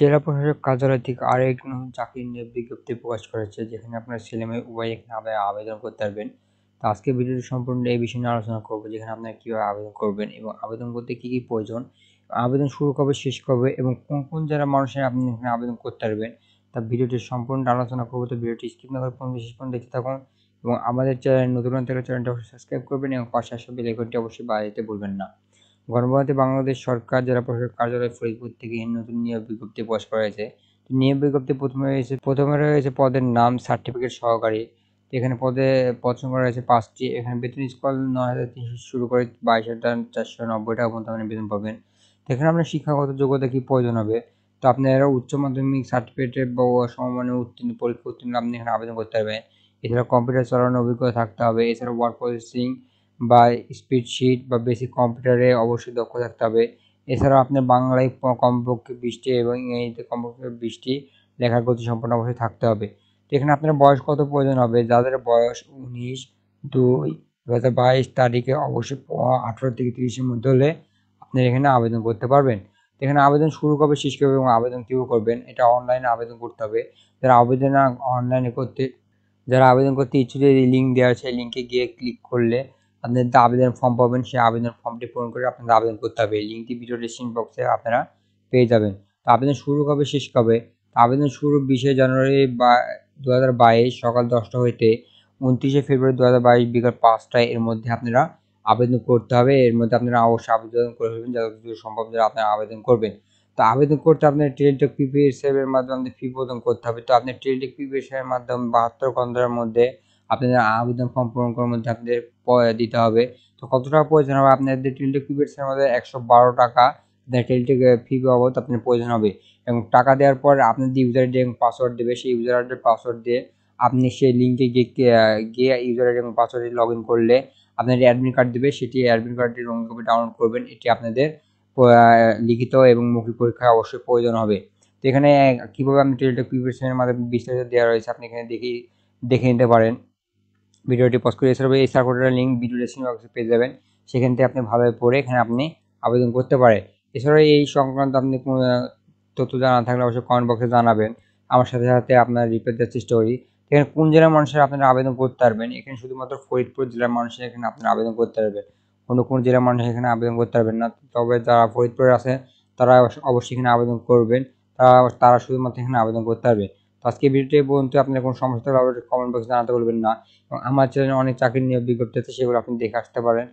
জেলা প্রশাসক কার্যালয় থেকে আরেক নতুন চাকরির নিয়ে বিজ্ঞপ্তি প্রকাশ করেছে যেখানে আপনার ছেলে মেয়ে উভয় এখানে আবেদন করতে পারবেন তো আজকে ভিডিওটি সম্পূর্ণ এই বিষয় নিয়ে আলোচনা করবো যেখানে আপনার কীভাবে আবেদন করবেন এবং আবেদন করতে কী কী প্রয়োজন আবেদন শুরু কবে শেষ কবে এবং কোন কোন যারা মানুষের আপনি এখানে আবেদন করতে পারবেন তা ভিডিওটি সম্পূর্ণ আলোচনা করবো তো ভিডিওটি স্কিপ না করে পর্যন্ত শেষ পর্যন্ত দেখতে থাকুন এবং আমাদের চ্যানেল নতুন থেকে চ্যানেলটি অবশ্যই সাবস্ক্রাইব করবেন এবং পাশে আসা বেলাইকনটি অবশ্যই বাড়িতে ভুলবেন না গণপ্রজাতন্ত্রী বাংলাদেশ সরকার জেলা প্রশাসক কার্যালয় ফরিদপুর থেকে নতুন নিয়োগ বিজ্ঞপ্তি প্রকাশ করা হয়েছে নিয়োগ বিজ্ঞপ্তি প্রথমে রয়েছে প্রথমে রয়েছে পদের নাম সার্টিফিকেট সহকারী এখানে পদে পদ সংখ্যা রয়েছে পাঁচটি এখানে বেতন স্কল নয় হাজার তিনশো শুরু করে বাইশ হাজার চারশো নব্বই টাকা পর্যন্ত আপনি বেতন পাবেন এখানে আপনার শিক্ষাগত যোগ্যতা কী প্রয়োজন হবে তো আপনারা উচ্চ মাধ্যমিক সার্টিফিকেটের বা সমমানের উত্তীর্ণ পরীক্ষা উত্তীর্ণ আপনি এখানে আবেদন করতে পারবেন এছাড়া কম্পিউটার চালানোর অভিজ্ঞতা থাকতে হবে এছাড়া ওয়ার্ক প্রসেসিং বা স্প্রেডশিট বা বেসিক কম্পিউটারে অবশ্যই দক্ষ থাকতে হবে এছাড়াও আপনার বাংলায় কমপক্ষে বৃষ্টি এবং ইংরেজিতে কমপক্ষে বৃষ্টি লেখার গতি সম্পন্ন অবশ্যই থাকতে হবে তো এখানে আপনার বয়স কত প্রয়োজন হবে যাদের বয়স উনিশ দুই দু হাজার বাইশ তারিখে অবশ্যই আঠেরো থেকে তিরিশের মধ্যে হলে আপনার এখানে আবেদন করতে পারবেন এখানে আবেদন শুরু কবে শেষ করবে এবং আবেদন কীভাবে করবেন এটা অনলাইনে আবেদন করতে হবে যারা আবেদন অনলাইনে করতে যারা আবেদন করতে ইচ্ছুক যে লিঙ্ক দেওয়া আছে লিঙ্কে গিয়ে ক্লিক করলে আপনাদের আবেদন ফর্ম পাবেন সেই আবেদন ফর্মটি পূরণ করে আপনাদের আবেদন করতে হবে লিঙ্কটি ভিডিও ডিসক্রিপশন বক্সে আপনারা পেয়ে যাবেন তো আবেদন শুরু কবে শেষ কবে আবেদন শুরু বিশে জানুয়ারি বা দু সকাল দশটা হইতে উনত্রিশে ফেব্রুয়ারি দু হাজার বাইশ বিকাল পাঁচটায় এর মধ্যে আপনারা আবেদন করতে হবে এর মধ্যে আপনারা অবশ্যই আবেদন করে ফেলবেন যত দূর সম্ভব যারা আপনারা আবেদন করবেন তো আবেদন করতে আপনার টেলিটক পিপিএস এর মাধ্যমে ফি প্রদান করতে হবে তো আপনি টেলিটক পিপিএস এর মাধ্যমে বাহাত্তর ঘন্টার মধ্যে আপনাদের আবেদন ফর্ম পূরণ করার মধ্যে আপনাদের দিতে হবে তো কত টাকা প্রয়োজন হবে আপনাদের টেলিটক পিরিয়ডসের মধ্যে একশো বারো টাকা টেলিটেক ফি বাবদ আপনার প্রয়োজন হবে এবং টাকা দেওয়ার পর আপনার যে ইউজার আইডি এবং পাসওয়ার্ড দেবে সেই ইউজার আইডি পাসওয়ার্ড দিয়ে আপনি সেই লিঙ্কে গিয়ে গিয়ে ইউজার আইডি এবং পাসওয়ার্ডে লগ ইন করলে আপনার অ্যাডমিট কার্ড দেবে সেটি অ্যাডমিট কার্ডটি রঙিন কপি ডাউনলোড করবেন এটি আপনাদের লিখিত এবং মৌখিক পরীক্ষায় অবশ্যই প্রয়োজন হবে তো এখানে কীভাবে আপনি টেলিটেক প্রিপারেশনের মাধ্যমে বিস্তারিত দেওয়া রয়েছে আপনি এখানে দেখি দেখে নিতে পারেন ভিডিওটি পজ করে এছাড়াও এই সার্কুলারের লিঙ্ক ভিডিও ডিসক্রিপশন বক্সে পেয়ে যাবেন সেখান থেকে আপনি ভালোভাবে পড়ে এখানে আপনি আবেদন করতে পারে এছাড়াও এই সংক্রান্ত আপনি কোনো তথ্য জানা থাকলে অবশ্যই কমেন্ট বক্সে জানাবেন আমার সাথে সাথে আপনার রিপ্লাই দেওয়ার চেষ্টা করি এখানে কোন জেলার মানুষের আপনারা আবেদন করতে পারবেন এখানে শুধুমাত্র ফরিদপুর জেলার মানুষের এখানে আপনারা আবেদন করতে পারবেন অন্য কোনো জেলার মানুষ এখানে আবেদন করতে পারবেন না তবে যারা ফরিদপুরে আছে তারা অবশ্যই এখানে আবেদন করবেন তারা তারা শুধুমাত্র এখানে আবেদন করতে পারবে আজকে ভিডিওটি পর্যন্ত আপনার কোনো সমস্যা থাকলে কমেন্ট বক্সে জানাতে বলবেন না এবং আমার চ্যানেলে অনেক চাকরি নিয়োগ বিজ্ঞপ্তি আছে সেগুলো আপনি দেখে আসতে পারেন